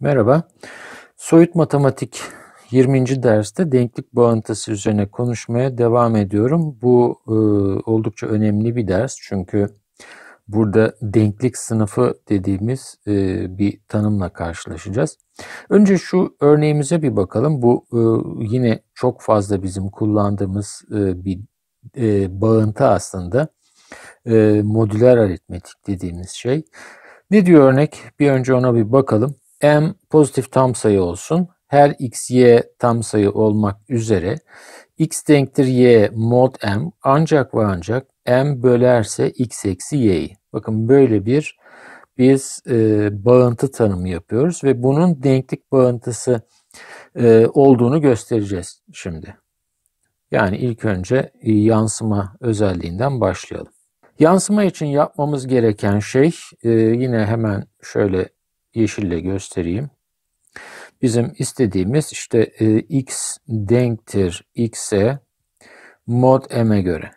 Merhaba. Soyut matematik 20. derste denklik bağıntısı üzerine konuşmaya devam ediyorum. Bu e, oldukça önemli bir ders çünkü burada denklik sınıfı dediğimiz e, bir tanımla karşılaşacağız. Önce şu örneğimize bir bakalım. Bu e, yine çok fazla bizim kullandığımız e, bir e, bağıntı aslında. E, modüler aritmetik dediğimiz şey. Ne diyor örnek? Bir önce ona bir bakalım m pozitif tam sayı olsun. Her x, y tam sayı olmak üzere x denktir y mod m ancak ve ancak m bölerse x eksi y'yi. Bakın böyle bir biz e, bağıntı tanımı yapıyoruz ve bunun denklik bağıntısı e, olduğunu göstereceğiz şimdi. Yani ilk önce e, yansıma özelliğinden başlayalım. Yansıma için yapmamız gereken şey e, yine hemen şöyle yeşille göstereyim. Bizim istediğimiz işte e, x denktir x'e mod m'e göre.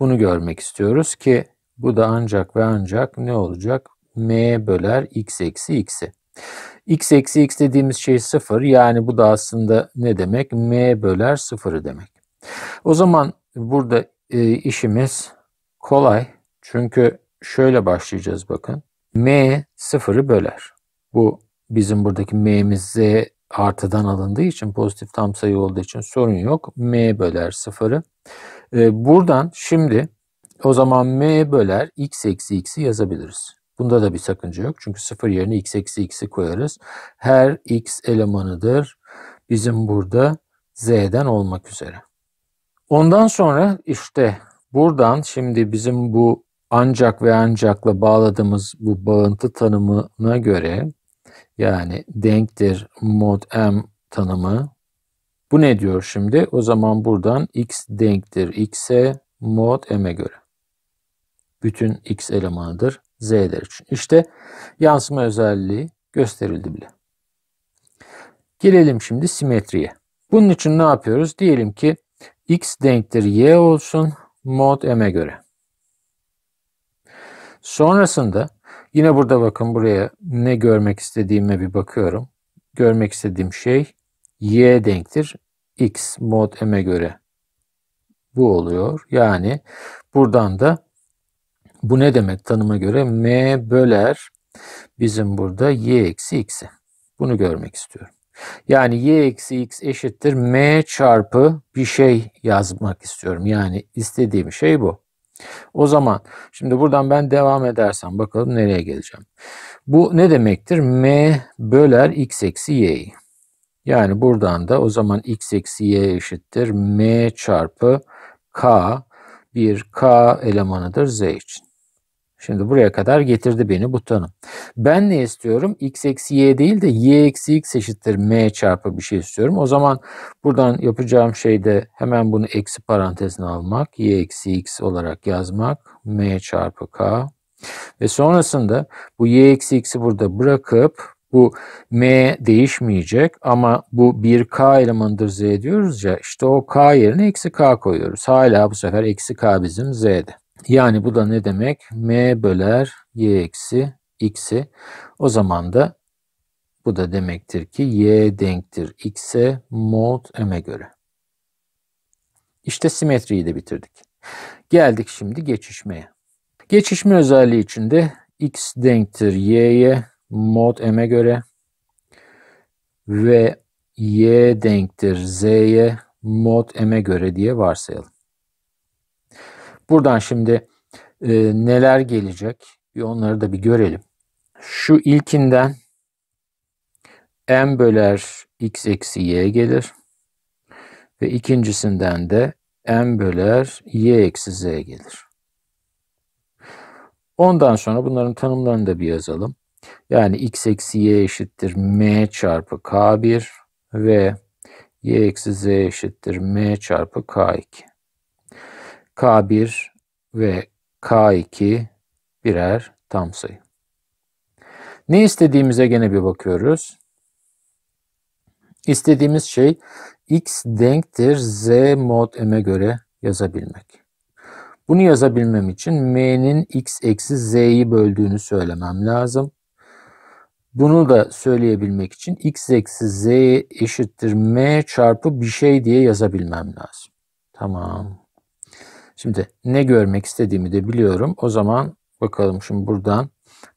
Bunu görmek istiyoruz ki bu da ancak ve ancak ne olacak? m böler x eksi x'i. x eksi x dediğimiz şey 0 yani bu da aslında ne demek? m böler 0'ı demek. O zaman burada e, işimiz kolay. Çünkü şöyle başlayacağız bakın. m 0'ı böler. Bu bizim buradaki m'miz z artıdan alındığı için pozitif tam sayı olduğu için sorun yok. m böler sıfırı. Ee, buradan şimdi o zaman m böler x eksi x'i yazabiliriz. Bunda da bir sakınca yok. Çünkü sıfır yerine x eksi x'i koyarız. Her x elemanıdır. Bizim burada z'den olmak üzere. Ondan sonra işte buradan şimdi bizim bu ancak ve ancakla bağladığımız bu bağıntı tanımına göre yani denktir mod m tanımı bu ne diyor şimdi? O zaman buradan x denktir x'e mod m'e göre. Bütün x elemanıdır z'ler için. İşte yansıma özelliği gösterildi bile. Gelelim şimdi simetriye. Bunun için ne yapıyoruz? Diyelim ki x denktir y olsun mod m'e göre. Sonrasında yine burada bakın buraya ne görmek istediğime bir bakıyorum. Görmek istediğim şey y denktir x mod m'e göre bu oluyor. Yani buradan da bu ne demek tanıma göre m böler bizim burada y eksi x'i. Bunu görmek istiyorum. Yani y eksi x eşittir m çarpı bir şey yazmak istiyorum. Yani istediğim şey bu. O zaman şimdi buradan ben devam edersem bakalım nereye geleceğim. Bu ne demektir? M böler x eksi y'yi. Yani buradan da o zaman x eksi y eşittir m çarpı k bir k elemanıdır z için. Şimdi buraya kadar getirdi beni bu tanım. Ben ne istiyorum? x eksi y değil de y eksi x eşittir m çarpı bir şey istiyorum. O zaman buradan yapacağım şey de hemen bunu eksi parantezine almak. y eksi x olarak yazmak. m çarpı k. Ve sonrasında bu y eksi x'i burada bırakıp bu m değişmeyecek ama bu bir k elemanıdır z diyoruz ya işte o k yerine eksi k koyuyoruz. Hala bu sefer eksi k bizim z'de. Yani bu da ne demek? M böler y eksi x'i. O zaman da bu da demektir ki y denktir x'e mod m'e göre. İşte simetriyi de bitirdik. Geldik şimdi geçişmeye. Geçişme özelliği içinde x denktir y'ye mod m'e göre ve y denktir z'ye mod m'e göre diye varsayalım. Buradan şimdi e, neler gelecek bir onları da bir görelim. Şu ilkinden m böler x eksi y gelir. Ve ikincisinden de m böler y eksi z gelir. Ondan sonra bunların tanımlarını da bir yazalım. Yani x eksi y eşittir m çarpı k1 ve y eksi z eşittir m çarpı k2. K1 ve K2 birer tam sayı. Ne istediğimize gene bir bakıyoruz. İstediğimiz şey x denktir z mod m'e göre yazabilmek. Bunu yazabilmem için m'nin x eksi z'yi böldüğünü söylemem lazım. Bunu da söyleyebilmek için x eksi z eşittir m çarpı bir şey diye yazabilmem lazım. Tamam. Şimdi ne görmek istediğimi de biliyorum. O zaman bakalım şimdi buradan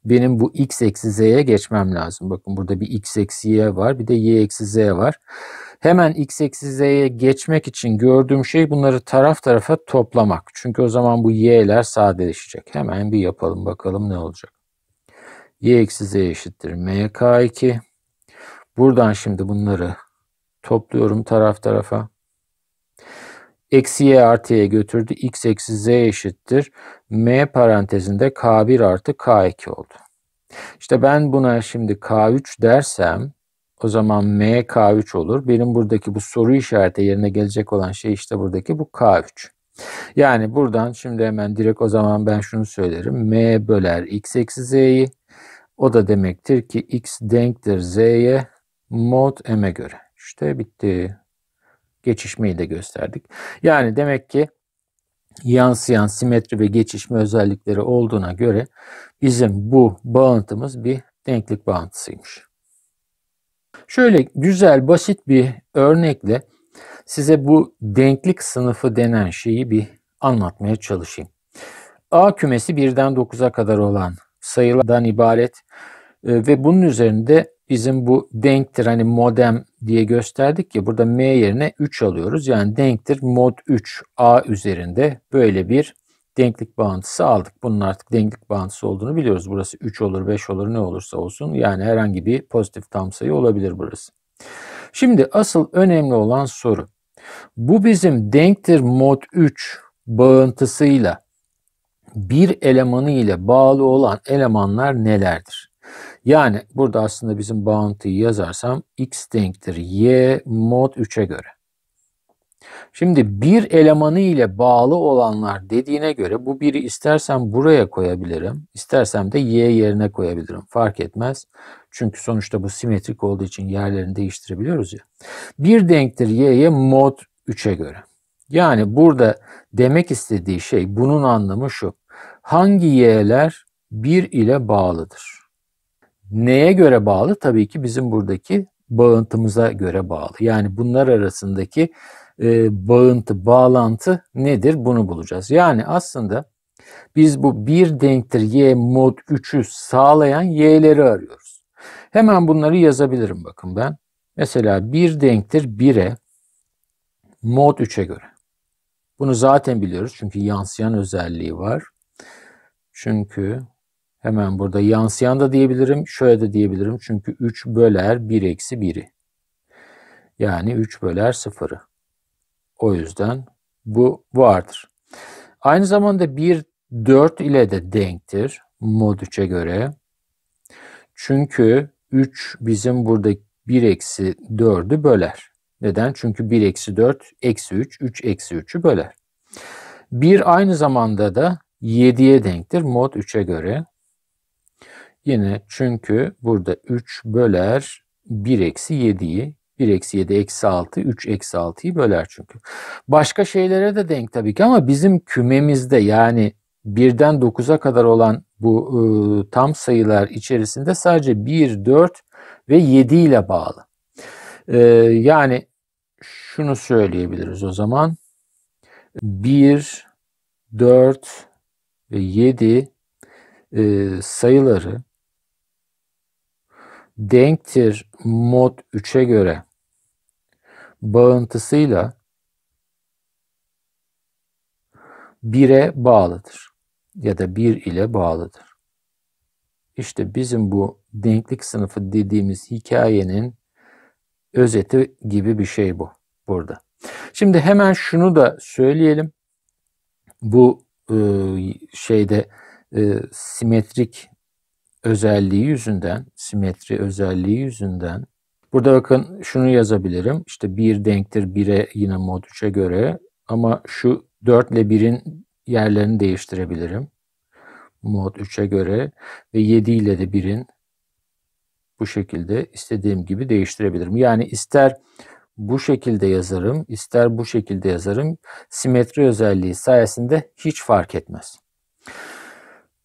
benim bu x eksi z'ye geçmem lazım. Bakın burada bir x eksi y var bir de y eksi z var. Hemen x eksi z'ye geçmek için gördüğüm şey bunları taraf tarafa toplamak. Çünkü o zaman bu y'ler sadeleşecek. Hemen bir yapalım bakalım ne olacak. y eksi z eşittir mk2. Buradan şimdi bunları topluyorum taraf tarafa. Eksi eksiye artıya götürdü. x eksi z eşittir. m parantezinde k1 artı k2 oldu. İşte ben buna şimdi k3 dersem o zaman m k3 olur. Benim buradaki bu soru işareti yerine gelecek olan şey işte buradaki bu k3. Yani buradan şimdi hemen direkt o zaman ben şunu söylerim. m böler x eksi z'yi. O da demektir ki x denktir z'ye mod m'e göre. İşte bitti geçişmeyi de gösterdik. Yani demek ki yansıyan simetri ve geçişme özellikleri olduğuna göre bizim bu bağıntımız bir denklik bağıntısıymış. Şöyle güzel basit bir örnekle size bu denklik sınıfı denen şeyi bir anlatmaya çalışayım. A kümesi 1'den 9'a kadar olan sayılardan ibaret ee, ve bunun üzerinde bizim bu denktir hani modem diye gösterdik ya burada m yerine 3 alıyoruz. Yani denktir mod 3 a üzerinde böyle bir denklik bağıntısı aldık. Bunun artık denklik bağıntısı olduğunu biliyoruz. Burası 3 olur 5 olur ne olursa olsun yani herhangi bir pozitif tam sayı olabilir burası. Şimdi asıl önemli olan soru. Bu bizim denktir mod 3 bağıntısıyla bir elemanı ile bağlı olan elemanlar nelerdir? Yani burada aslında bizim bağıntıyı yazarsam x denktir y mod 3'e göre. Şimdi bir elemanı ile bağlı olanlar dediğine göre bu biri istersen buraya koyabilirim, istersem de y yerine koyabilirim. Fark etmez. Çünkü sonuçta bu simetrik olduğu için yerlerini değiştirebiliyoruz ya. Bir denktir y'ye mod 3'e göre. Yani burada demek istediği şey bunun anlamı şu. Hangi y'ler 1 ile bağlıdır? Neye göre bağlı? Tabii ki bizim buradaki bağıntımıza göre bağlı. Yani bunlar arasındaki e, bağıntı, bağlantı nedir? Bunu bulacağız. Yani aslında biz bu bir denktir y mod 3'ü sağlayan y'leri arıyoruz. Hemen bunları yazabilirim bakın ben. Mesela bir denktir 1'e mod 3'e göre. Bunu zaten biliyoruz çünkü yansıyan özelliği var. Çünkü Hemen burada yansıyan da diyebilirim. Şöyle de diyebilirim. Çünkü 3 böler 1 eksi 1'i. Yani 3 böler 0'ı. O yüzden bu vardır. Aynı zamanda 1 4 ile de denktir mod 3'e göre. Çünkü 3 bizim burada 1 eksi 4'ü böler. Neden? Çünkü 1 eksi 4 eksi 3, 3 eksi 3'ü böler. 1 aynı zamanda da 7'ye denktir mod 3'e göre. Yine çünkü burada 3 böler 1 eksi 7'yi 1 eksi 7 eksi 6 3 eksi 6'yı böler çünkü. Başka şeylere de denk tabii ki ama bizim kümemizde yani 1'den 9'a kadar olan bu ıı, tam sayılar içerisinde sadece 1, 4 ve 7 ile bağlı. Ee, yani şunu söyleyebiliriz o zaman. 1, 4 ve 7 e, ıı, sayıları denktir mod 3'e göre bağıntısıyla 1'e bağlıdır ya da 1 ile bağlıdır. İşte bizim bu denklik sınıfı dediğimiz hikayenin özeti gibi bir şey bu burada. Şimdi hemen şunu da söyleyelim. Bu ıı, şeyde ıı, simetrik özelliği yüzünden, simetri özelliği yüzünden burada bakın şunu yazabilirim. İşte 1 denktir 1'e yine mod 3'e göre ama şu 4 ile 1'in yerlerini değiştirebilirim. Mod 3'e göre ve 7 ile de 1'in bu şekilde istediğim gibi değiştirebilirim. Yani ister bu şekilde yazarım, ister bu şekilde yazarım. Simetri özelliği sayesinde hiç fark etmez.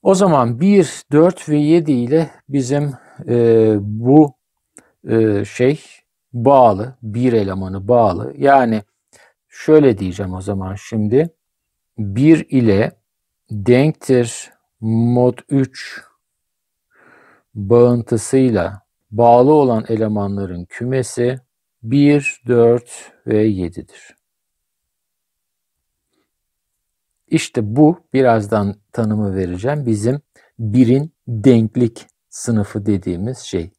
O zaman 1, 4 ve 7 ile bizim e, bu e, şey bağlı, bir elemanı bağlı. Yani şöyle diyeceğim o zaman şimdi. 1 ile denktir mod 3 bağıntısıyla bağlı olan elemanların kümesi 1, 4 ve 7'dir. İşte bu birazdan tanımı vereceğim bizim birin denklik sınıfı dediğimiz şey.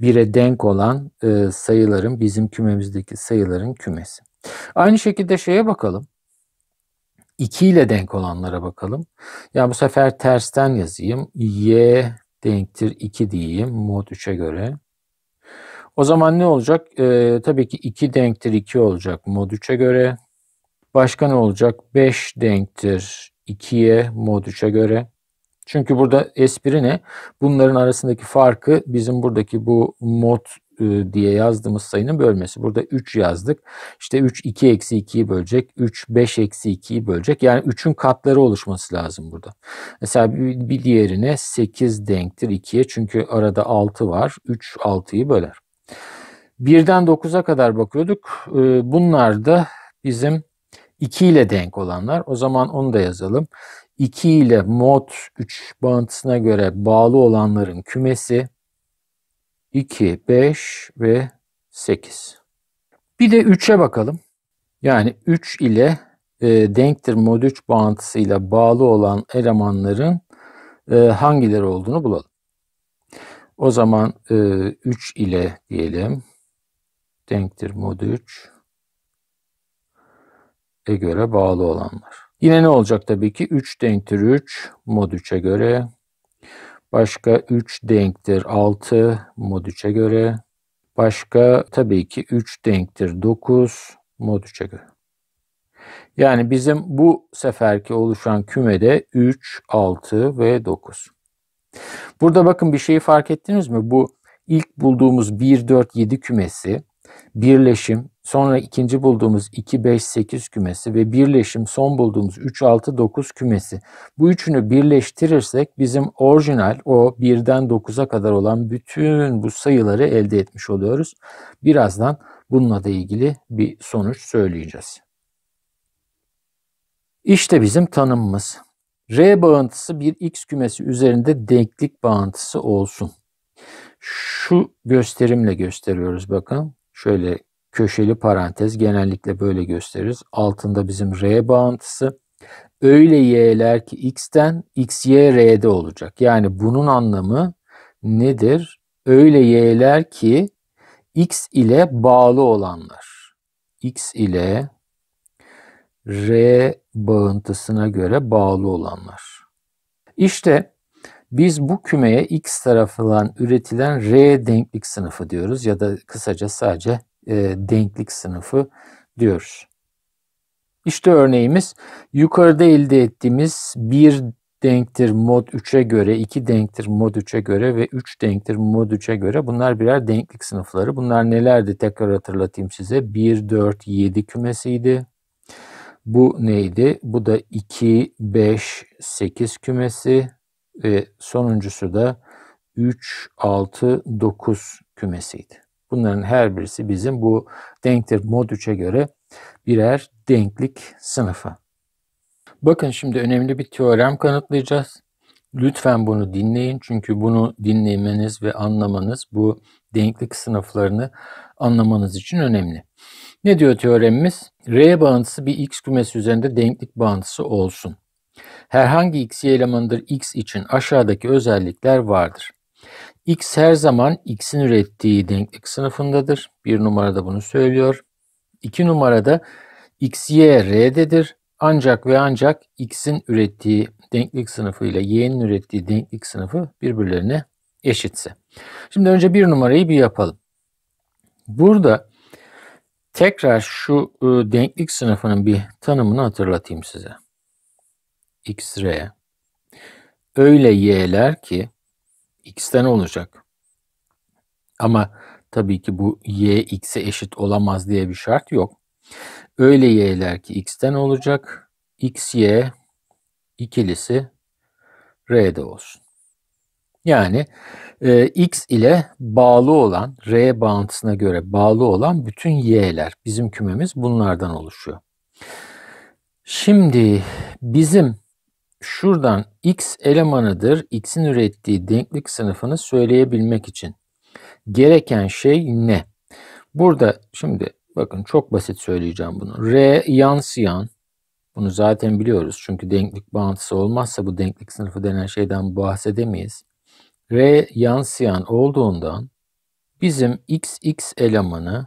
Bire denk olan e, sayıların bizim kümemizdeki sayıların kümesi. Aynı şekilde şeye bakalım. 2 ile denk olanlara bakalım. Ya bu sefer tersten yazayım. Y denktir 2 diyeyim mod 3'e göre. O zaman ne olacak? Ee, tabii ki 2 denktir 2 olacak mod 3'e göre. Başka ne olacak? 5 denktir 2'ye mod 3'e göre. Çünkü burada espri ne? Bunların arasındaki farkı bizim buradaki bu mod e, diye yazdığımız sayının bölmesi. Burada 3 yazdık. İşte 3 2 eksi 2'yi bölecek. 3 5 eksi 2'yi bölecek. Yani 3'ün katları oluşması lazım burada. Mesela bir, diğerine 8 denktir 2'ye. Çünkü arada 6 var. 3 6'yı böler. 1'den 9'a kadar bakıyorduk. E, bunlar da bizim 2 ile denk olanlar. O zaman onu da yazalım. 2 ile mod 3 bağıntısına göre bağlı olanların kümesi 2, 5 ve 8. Bir de 3'e bakalım. Yani 3 ile e, denktir mod 3 bağıntısıyla bağlı olan elemanların e, hangileri olduğunu bulalım. O zaman e, 3 ile diyelim denktir mod 3 e göre bağlı olanlar. Yine ne olacak tabii ki? 3 denktir 3 mod 3'e göre. Başka 3 denktir 6 mod 3'e göre. Başka tabii ki 3 denktir 9 mod 3'e göre. Yani bizim bu seferki oluşan kümede 3, 6 ve 9. Burada bakın bir şeyi fark ettiniz mi? Bu ilk bulduğumuz 1, 4, 7 kümesi birleşim Sonra ikinci bulduğumuz 2, 5, 8 kümesi ve birleşim son bulduğumuz 3, 6, 9 kümesi. Bu üçünü birleştirirsek bizim orijinal o 1'den 9'a kadar olan bütün bu sayıları elde etmiş oluyoruz. Birazdan bununla da ilgili bir sonuç söyleyeceğiz. İşte bizim tanımımız. R bağıntısı bir X kümesi üzerinde denklik bağıntısı olsun. Şu gösterimle gösteriyoruz bakın. Şöyle köşeli parantez genellikle böyle gösteririz. Altında bizim R bağıntısı. Öyle y'ler ki x'ten xy r'de olacak. Yani bunun anlamı nedir? Öyle y'ler ki x ile bağlı olanlar. x ile r bağıntısına göre bağlı olanlar. İşte biz bu kümeye x tarafından üretilen r denklik sınıfı diyoruz ya da kısaca sadece e, denklik sınıfı diyoruz. İşte örneğimiz yukarıda elde ettiğimiz bir denktir mod 3'e göre, 2 denktir mod 3'e göre ve 3 denktir mod 3'e göre bunlar birer denklik sınıfları. Bunlar nelerdi tekrar hatırlatayım size. 1, 4, 7 kümesiydi. Bu neydi? Bu da 2, 5, 8 kümesi ve sonuncusu da 3, 6, 9 kümesiydi. Bunların her birisi bizim bu denktir mod 3'e göre birer denklik sınıfı. Bakın şimdi önemli bir teorem kanıtlayacağız. Lütfen bunu dinleyin çünkü bunu dinlemeniz ve anlamanız bu denklik sınıflarını anlamanız için önemli. Ne diyor teoremimiz? R bağıntısı bir x kümesi üzerinde denklik bağıntısı olsun. Herhangi X elemanıdır x için aşağıdaki özellikler vardır. X her zaman X'in ürettiği denklik sınıfındadır. Bir numarada bunu söylüyor. İki numarada XY R'dedir. Ancak ve ancak X'in ürettiği denklik sınıfı ile Y'nin ürettiği denklik sınıfı birbirlerine eşitse. Şimdi önce bir numarayı bir yapalım. Burada tekrar şu e, denklik sınıfının bir tanımını hatırlatayım size. X, R. Öyle Y'ler ki x'ten olacak. Ama tabii ki bu y x'e eşit olamaz diye bir şart yok. Öyle y'ler ki x'ten olacak. x y ikilisi r'de olsun. Yani e, x ile bağlı olan, r bağıntısına göre bağlı olan bütün y'ler bizim kümemiz bunlardan oluşuyor. Şimdi bizim şuradan x elemanıdır x'in ürettiği denklik sınıfını söyleyebilmek için gereken şey ne? Burada şimdi bakın çok basit söyleyeceğim bunu. R yansıyan bunu zaten biliyoruz çünkü denklik bağıntısı olmazsa bu denklik sınıfı denen şeyden bahsedemeyiz. R yansıyan olduğundan bizim xx elemanı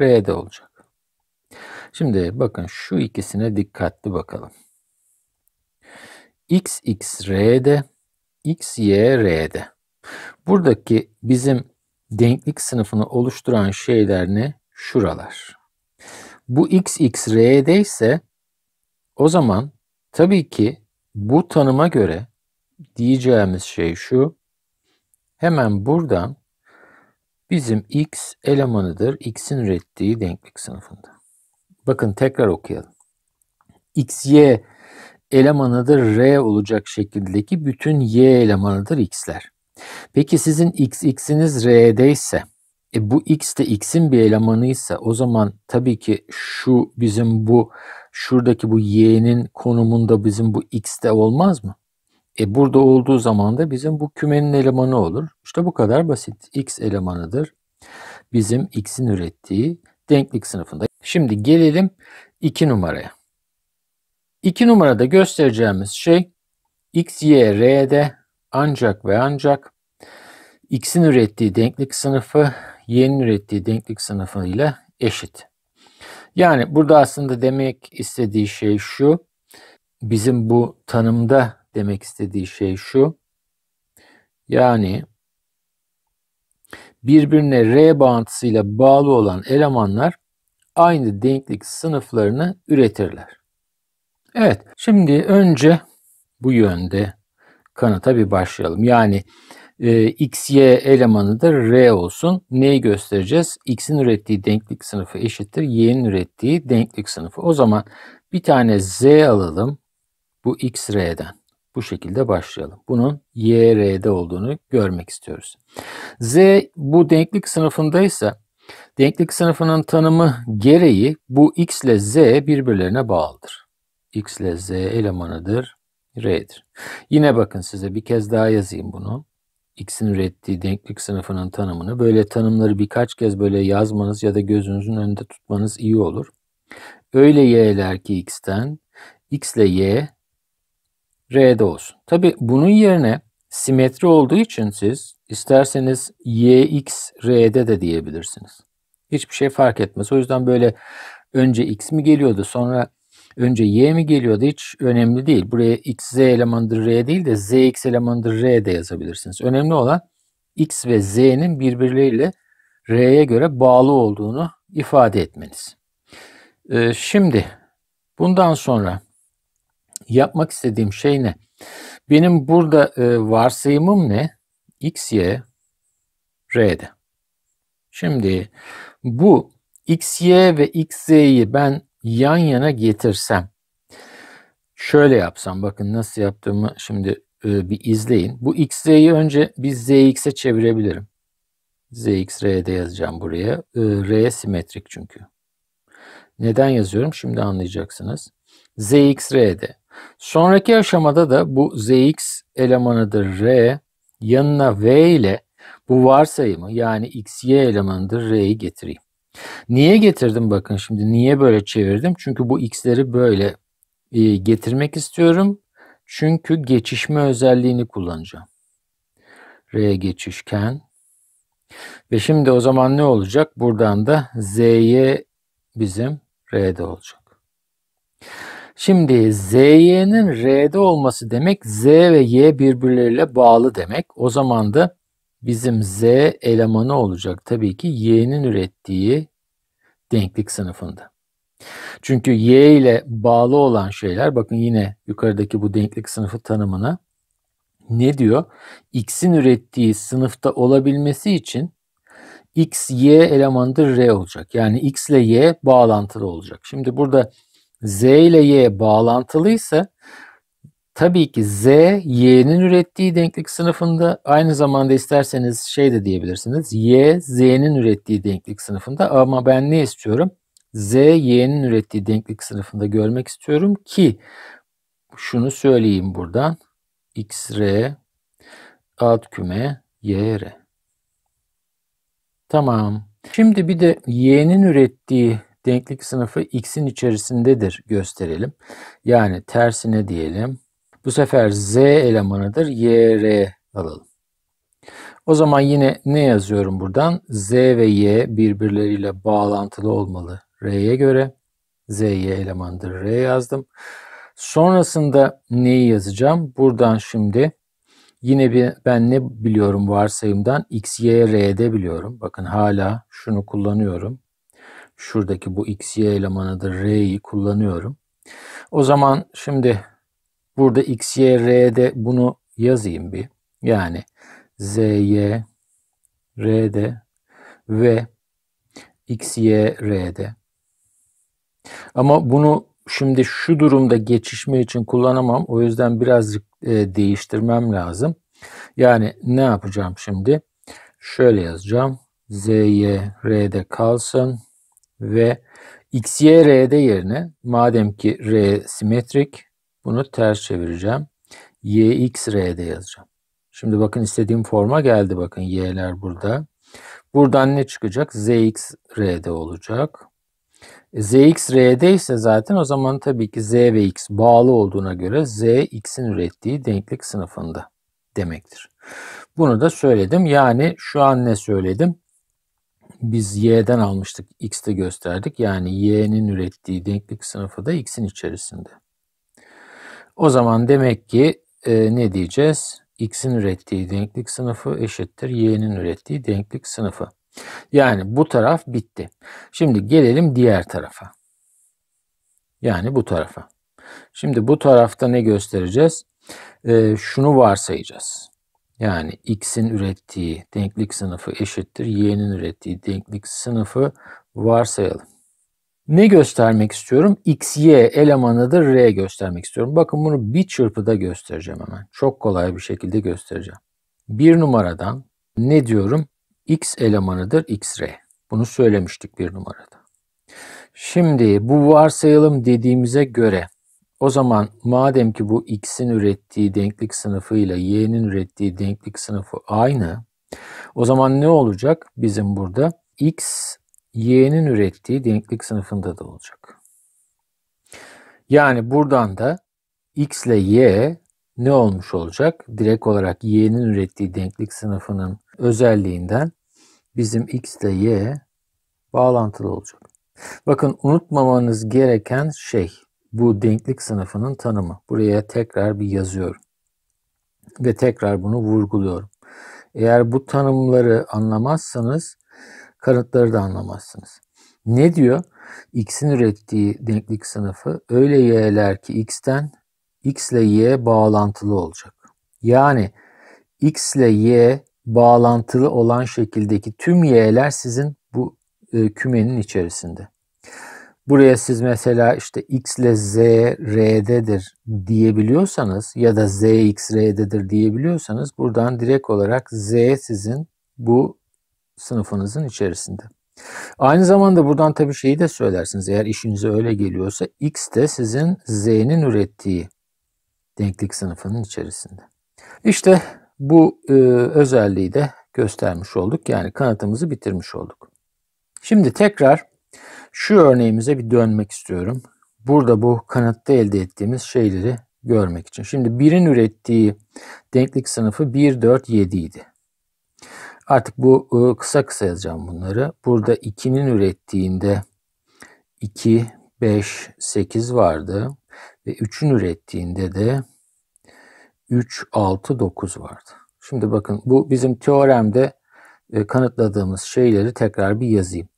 R'de olacak. Şimdi bakın şu ikisine dikkatli bakalım xxr'de, xyr'de. Buradaki bizim denklik sınıfını oluşturan şeyler ne? Şuralar. Bu xxr'de ise o zaman tabii ki bu tanıma göre diyeceğimiz şey şu. Hemen buradan bizim x elemanıdır x'in ürettiği denklik sınıfında. Bakın tekrar okuyalım. xy elemanıdır R olacak şekildeki bütün Y elemanıdır X'ler. Peki sizin X, X'iniz R'de ise e bu X de X'in bir elemanıysa o zaman tabii ki şu bizim bu şuradaki bu Y'nin konumunda bizim bu X de olmaz mı? E burada olduğu zaman da bizim bu kümenin elemanı olur. İşte bu kadar basit. X elemanıdır. Bizim X'in ürettiği denklik sınıfında. Şimdi gelelim 2 numaraya. 2 numarada göstereceğimiz şey x, y, r'de ancak ve ancak x'in ürettiği denklik sınıfı y'nin ürettiği denklik sınıfı ile eşit. Yani burada aslında demek istediği şey şu. Bizim bu tanımda demek istediği şey şu. Yani birbirine R bağıntısıyla bağlı olan elemanlar aynı denklik sınıflarını üretirler. Evet, şimdi önce bu yönde kanıta bir başlayalım. Yani e, x, y elemanı da r olsun. Neyi göstereceğiz? x'in ürettiği denklik sınıfı eşittir y'nin ürettiği denklik sınıfı. O zaman bir tane z alalım. Bu x r'den. Bu şekilde başlayalım. Bunun y r'de olduğunu görmek istiyoruz. z bu denklik sınıfındaysa denklik sınıfının tanımı gereği bu x ile z birbirlerine bağlıdır x ile z elemanıdır. R'dir. Yine bakın size bir kez daha yazayım bunu. X'in ürettiği denklik sınıfının tanımını. Böyle tanımları birkaç kez böyle yazmanız ya da gözünüzün önünde tutmanız iyi olur. Öyle y'ler ki x'ten x ile y R'de olsun. Tabi bunun yerine simetri olduğu için siz isterseniz yx R'de de diyebilirsiniz. Hiçbir şey fark etmez. O yüzden böyle önce x mi geliyordu sonra önce y mi geliyordu hiç önemli değil. Buraya x z elemandır r değil de z x elemandır r de yazabilirsiniz. Önemli olan x ve z'nin birbirleriyle r'ye göre bağlı olduğunu ifade etmeniz. Ee, şimdi bundan sonra yapmak istediğim şey ne? Benim burada e, varsayımım ne? x, y, r'de. Şimdi bu x, y ve x, z'yi ben yan yana getirsem şöyle yapsam bakın nasıl yaptığımı şimdi e, bir izleyin. Bu xz'yi önce bir zx'e çevirebilirim. zx r'de yazacağım buraya. E, r simetrik çünkü. Neden yazıyorum şimdi anlayacaksınız. zx r'de. Sonraki aşamada da bu zx elemanıdır r yanına v ile bu varsayımı yani xy elemanıdır r'yi getireyim. Niye getirdim bakın şimdi niye böyle çevirdim? Çünkü bu x'leri böyle e, getirmek istiyorum. Çünkü geçişme özelliğini kullanacağım. R geçişken. Ve şimdi o zaman ne olacak? Buradan da Z'ye bizim R'de olacak. Şimdi ZY'nin R'de olması demek Z ve Y birbirleriyle bağlı demek. O zaman da bizim z elemanı olacak tabii ki y'nin ürettiği denklik sınıfında. Çünkü y ile bağlı olan şeyler bakın yine yukarıdaki bu denklik sınıfı tanımına ne diyor? X'in ürettiği sınıfta olabilmesi için X, Y elemanıdır R olacak. Yani X ile Y bağlantılı olacak. Şimdi burada Z ile Y bağlantılıysa Tabii ki Z, Y'nin ürettiği denklik sınıfında aynı zamanda isterseniz şey de diyebilirsiniz. Y, Z'nin ürettiği denklik sınıfında ama ben ne istiyorum? Z, Y'nin ürettiği denklik sınıfında görmek istiyorum ki şunu söyleyeyim buradan. X, R, alt küme, Y, R. Tamam. Şimdi bir de Y'nin ürettiği denklik sınıfı X'in içerisindedir gösterelim. Yani tersine diyelim. Bu sefer z elemanıdır. yr alalım. O zaman yine ne yazıyorum buradan? Z ve Y birbirleriyle bağlantılı olmalı R'ye göre. Z, Y elemandır R yazdım. Sonrasında neyi yazacağım? Buradan şimdi yine bir, ben ne biliyorum varsayımdan? X, Y, R'de biliyorum. Bakın hala şunu kullanıyorum. Şuradaki bu X, Y elemanıdır R'yi kullanıyorum. O zaman şimdi Burada x, y, r'de bunu yazayım bir. Yani z, y, r'de ve x, y, r'de. Ama bunu şimdi şu durumda geçişme için kullanamam. O yüzden birazcık e, değiştirmem lazım. Yani ne yapacağım şimdi? Şöyle yazacağım. Z, Y, R'de kalsın ve X, Y, R'de yerine madem ki R simetrik bunu ters çevireceğim. Y, X, yazacağım. Şimdi bakın istediğim forma geldi. Bakın Y'ler burada. Buradan ne çıkacak? ZX, olacak. E, ZX, ise zaten o zaman tabii ki Z ve X bağlı olduğuna göre Z, X'in ürettiği denklik sınıfında demektir. Bunu da söyledim. Yani şu an ne söyledim? Biz y'den almıştık, x'te gösterdik. Yani y'nin ürettiği denklik sınıfı da x'in içerisinde. O zaman demek ki e, ne diyeceğiz? X'in ürettiği denklik sınıfı eşittir Y'nin ürettiği denklik sınıfı. Yani bu taraf bitti. Şimdi gelelim diğer tarafa. Yani bu tarafa. Şimdi bu tarafta ne göstereceğiz? E, şunu varsayacağız. Yani x'in ürettiği denklik sınıfı eşittir y'nin ürettiği denklik sınıfı varsayalım. Ne göstermek istiyorum? X, Y elemanıdır. R göstermek istiyorum. Bakın bunu bir çırpıda göstereceğim hemen. Çok kolay bir şekilde göstereceğim. Bir numaradan ne diyorum? X elemanıdır. X, R. Bunu söylemiştik bir numarada. Şimdi bu varsayalım dediğimize göre o zaman madem ki bu x'in ürettiği denklik sınıfı ile y'nin ürettiği denklik sınıfı aynı o zaman ne olacak bizim burada? x y'nin ürettiği denklik sınıfında da olacak. Yani buradan da x ile y ne olmuş olacak? Direkt olarak y'nin ürettiği denklik sınıfının özelliğinden bizim x ile y bağlantılı olacak. Bakın unutmamanız gereken şey bu denklik sınıfının tanımı. Buraya tekrar bir yazıyorum ve tekrar bunu vurguluyorum. Eğer bu tanımları anlamazsanız kanıtları da anlamazsınız. Ne diyor? X'in ürettiği denklik sınıfı öyle y'ler ki X'ten X ile Y bağlantılı olacak. Yani X ile Y bağlantılı olan şekildeki tüm y'ler sizin bu e, kümenin içerisinde. Buraya siz mesela işte x ile z r'dedir diyebiliyorsanız ya da z x r'dedir diyebiliyorsanız buradan direkt olarak z sizin bu sınıfınızın içerisinde. Aynı zamanda buradan tabii şeyi de söylersiniz. Eğer işinize öyle geliyorsa X de sizin Z'nin ürettiği denklik sınıfının içerisinde. İşte bu e, özelliği de göstermiş olduk. Yani kanıtımızı bitirmiş olduk. Şimdi tekrar şu örneğimize bir dönmek istiyorum. Burada bu kanatta elde ettiğimiz şeyleri görmek için. Şimdi birin ürettiği denklik sınıfı 1, 4, 7 idi. Artık bu e, kısa kısa yazacağım bunları. Burada 2'nin ürettiğinde 2, 5, 8 vardı. Ve 3'ün ürettiğinde de 3, 6, 9 vardı. Şimdi bakın bu bizim teoremde e, kanıtladığımız şeyleri tekrar bir yazayım.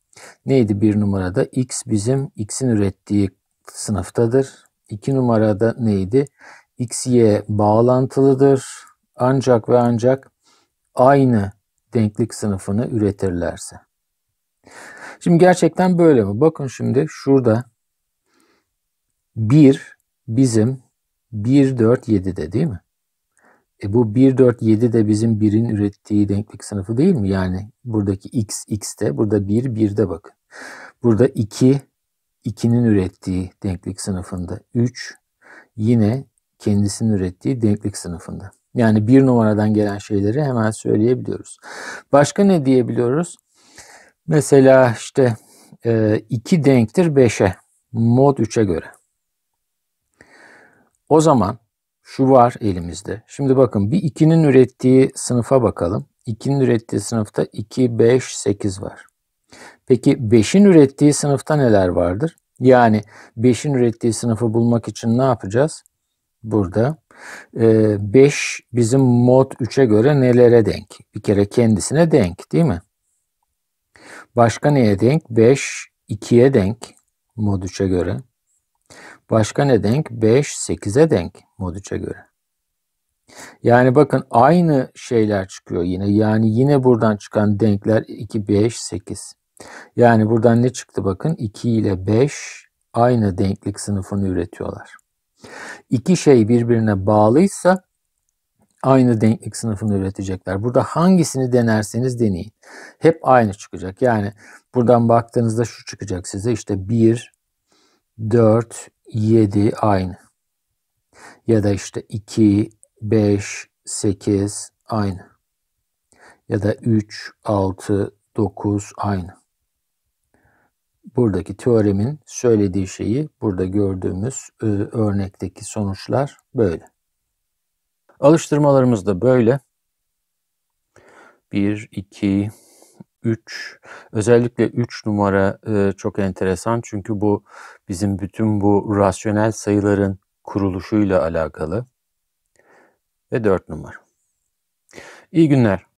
Neydi bir numarada? X bizim X'in ürettiği sınıftadır. 2 numarada neydi? X, Y bağlantılıdır. Ancak ve ancak aynı denklik sınıfını üretirlerse. Şimdi gerçekten böyle mi? Bakın şimdi şurada 1 bizim 1, 4, 7'de değil mi? E bu 1, 4, 7 de bizim 1'in ürettiği denklik sınıfı değil mi? Yani buradaki x, x'te, burada 1, 1'de bakın. Burada 2, 2'nin ürettiği denklik sınıfında. 3, yine kendisinin ürettiği denklik sınıfında. Yani bir numaradan gelen şeyleri hemen söyleyebiliyoruz. Başka ne diyebiliyoruz? Mesela işte 2 e, denktir 5'e mod 3'e göre. O zaman şu var elimizde. Şimdi bakın bir 2'nin ürettiği sınıfa bakalım. 2'nin ürettiği sınıfta 2, 5, 8 var. Peki 5'in ürettiği sınıfta neler vardır? Yani 5'in ürettiği sınıfı bulmak için ne yapacağız? Burada 5 ee, bizim mod 3'e göre nelere denk? Bir kere kendisine denk değil mi? Başka neye denk? 5 2'ye denk mod 3'e göre. Başka ne denk? 5 8'e denk mod 3'e göre. Yani bakın aynı şeyler çıkıyor yine. Yani yine buradan çıkan denkler 2, 5, 8. Yani buradan ne çıktı bakın? 2 ile 5 aynı denklik sınıfını üretiyorlar. İki şey birbirine bağlıysa aynı denklik sınıfını üretecekler. Burada hangisini denerseniz deneyin. Hep aynı çıkacak. Yani buradan baktığınızda şu çıkacak size işte 1, 4, 7 aynı. Ya da işte 2, 5, 8 aynı. Ya da 3, 6, 9 aynı buradaki teoremin söylediği şeyi burada gördüğümüz e, örnekteki sonuçlar böyle. Alıştırmalarımız da böyle. 1, 2, 3. Özellikle 3 numara e, çok enteresan çünkü bu bizim bütün bu rasyonel sayıların kuruluşuyla alakalı. Ve 4 numara. İyi günler.